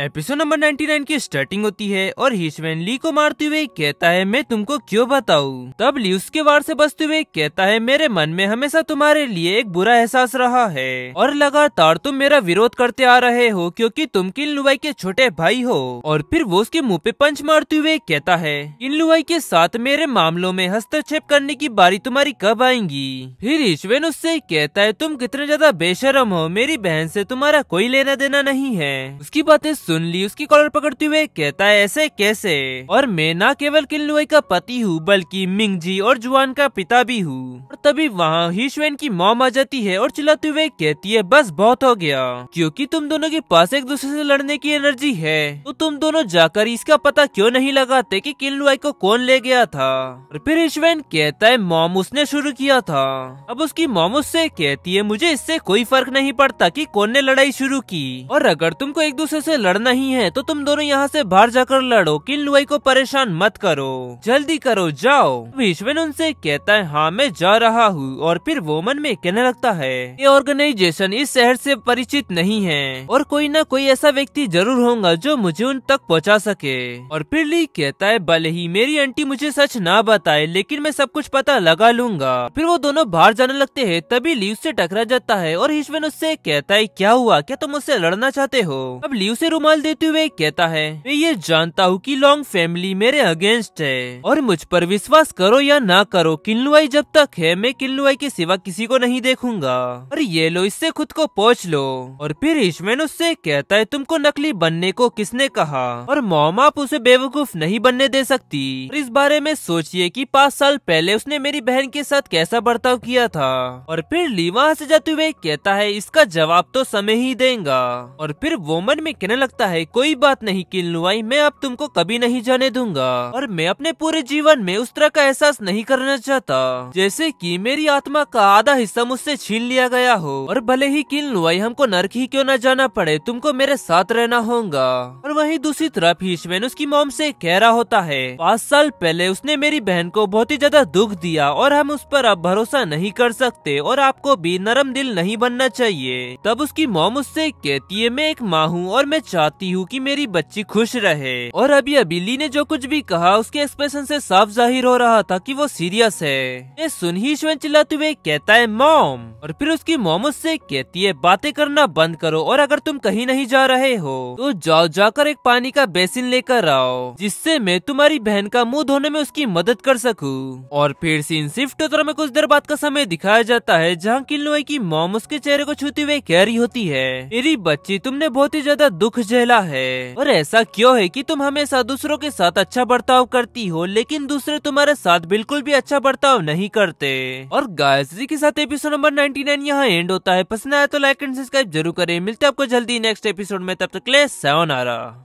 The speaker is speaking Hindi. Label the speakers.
Speaker 1: एपिसोड नंबर 99 की स्टार्टिंग होती है और हिशमैन ली को मारते हुए कहता है मैं तुमको क्यों बताऊं तब ली उसके वार से बचते हुए कहता है मेरे मन में हमेशा तुम्हारे लिए एक बुरा एहसास रहा है और लगातार तुम मेरा विरोध करते आ रहे हो क्योंकि तुम किन लुवाई के छोटे भाई हो और फिर वो उसके मुँह पे पंच मारते हुए कहता है किन लुवाई के साथ मेरे मामलों में हस्तक्षेप करने की बारी तुम्हारी कब आएंगी फिर हिशवैन उससे कहता है तुम कितने ज्यादा बेशरम हो मेरी बहन से तुम्हारा कोई लेना देना नहीं है उसकी बातें सुन ली उसकी कॉलर पकड़ते हुए कहता है ऐसे कैसे और मैं न केवल किन्लुई का पति हूँ बल्कि मिंगजी और जुआन का पिता भी हूँ और तभी वहाँ ही श्वेन की मॉम आ जाती है और चिल्लाते हुए कहती है बस बहुत हो गया क्योंकि तुम दोनों के पास एक दूसरे से लड़ने की एनर्जी है तो तुम दोनों जाकर इसका पता क्यों नहीं लगाते कि लुआई को कौन ले गया था और फिर ईश्वेन कहता है मॉम उसने शुरू किया था अब उसकी मॉम उससे कहती है मुझे इससे कोई फर्क नहीं पड़ता कि कौन ने लड़ाई शुरू की और अगर तुमको एक दूसरे से लड़ना ही है तो तुम दोनों यहाँ से बाहर जाकर लड़ो किन लुआई को परेशान मत करो जल्दी करो जाओ विश्वन उनसे कहता है हाँ मैं जा रहा हूँ और फिर वो मन में कहने लगता है ये ऑर्गेनाइजेशन इस शहर से परिचित नहीं है और कोई ना कोई ऐसा व्यक्ति जरूर होगा जो मुझे उन तक पहुँचा सके और फिर ली कहता है भले ही मेरी आंटी मुझे सच ना बताए लेकिन मैं सब कुछ पता लगा लूंगा फिर वो दोनों बाहर जाने लगते है तभी लीव ऐसी टकरा जाता है और हिश्वन उससे कहता है क्या हुआ क्या तुम उससे लड़ना चाहते हो अब लीव से रुमाल देते हुए कहता है मैं ये जानता हूँ कि लॉन्ग फैमिली मेरे अगेंस्ट है और मुझ पर विश्वास करो या ना करो किन्नुआई जब तक है मैं किन्नुआई के सिवा किसी को नहीं देखूंगा और ये लो इससे खुद को पहुँच लो और फिर इशमैन उससे कहता है तुमको नकली बनने को किसने कहा और मोम आप उसे बेवकूफ नहीं बनने दे सकती और इस बारे में सोचिए की पाँच साल पहले उसने मेरी बहन के साथ कैसा बर्ताव किया था और फिर लीवा ऐसी से जाते हुए कहता है इसका जवाब तो समय ही देगा और फिर वोमन में कहने लगता सकता है कोई बात नहीं किलनुआई मैं अब तुमको कभी नहीं जाने दूंगा और मैं अपने पूरे जीवन में उस तरह का एहसास नहीं करना चाहता जैसे कि मेरी आत्मा का आधा हिस्सा मुझसे छीन लिया गया हो और भले ही किलनुआई हमको नरक ही क्यों न जाना पड़े तुमको मेरे साथ रहना होगा और वही दूसरी तरफ हीशमैन उसकी मोम ऐसी कह रहा होता है पाँच साल पहले उसने मेरी बहन को बहुत ही ज्यादा दुख दिया और हम उस पर अब भरोसा नहीं कर सकते और आपको भी नरम दिल नहीं बनना चाहिए तब उसकी मोम उससे कहती है मैं एक माँ हूँ और मैं चाहती हूँ कि मेरी बच्ची खुश रहे और अभी अबिली ने जो कुछ भी कहा उसके एक्सप्रेशन से साफ जाहिर हो रहा था कि वो सीरियस है ये सुन ही श्वेन चिल्लाते हुए कहता है मॉम और फिर उसकी मोम उससे कहती है बातें करना बंद करो और अगर तुम कहीं नहीं जा रहे हो तो जाओ जाकर एक पानी का बेसिन लेकर आओ जिससे मैं तुम्हारी बहन का मुँह धोने में उसकी मदद कर सकूँ और फिर सीन शिफ्ट होता में कुछ देर बाद का समय दिखाया जाता है जहाँ किलोई की मोम उसके चेहरे को छूते हुए कह रही होती है मेरी बच्ची तुमने बहुत ही ज्यादा दुख जहला है और ऐसा क्यों है कि तुम हमेशा दूसरों के साथ अच्छा बर्ताव करती हो लेकिन दूसरे तुम्हारे साथ बिल्कुल भी अच्छा बर्ताव नहीं करते और गायत्री के साथ एपिसोड नंबर नाइन्टी नाइन यहाँ एंड होता है पसंद आया तो लाइक एंड सब्सक्राइब जरूर करें मिलते हैं आपको जल्दी नेक्स्ट एपिसोड में तब तक ले सेवन आ रहा